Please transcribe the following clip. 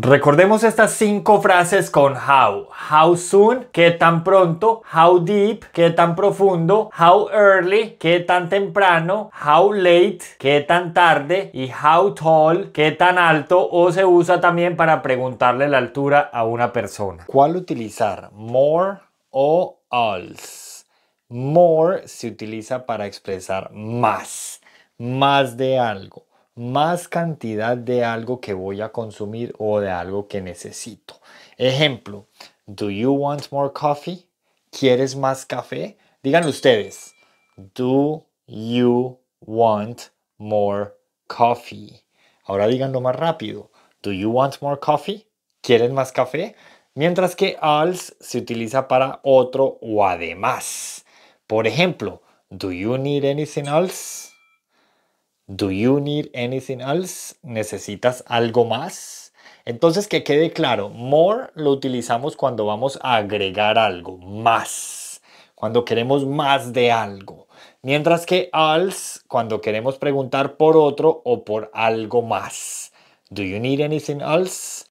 Recordemos estas cinco frases con how. How soon, qué tan pronto, how deep, qué tan profundo, how early, qué tan temprano, how late, qué tan tarde y how tall, qué tan alto o se usa también para preguntarle la altura a una persona. ¿Cuál utilizar? More o alls. More se utiliza para expresar más, más de algo más cantidad de algo que voy a consumir o de algo que necesito. Ejemplo, ¿do you want more coffee? ¿Quieres más café? Digan ustedes. ¿Do you want more coffee? Ahora díganlo más rápido. ¿Do you want more coffee? ¿Quieren más café? Mientras que als se utiliza para otro o además. Por ejemplo, ¿do you need anything else? Do you need anything else? ¿Necesitas algo más? Entonces que quede claro, more lo utilizamos cuando vamos a agregar algo, más, cuando queremos más de algo. Mientras que else cuando queremos preguntar por otro o por algo más. Do you need anything else?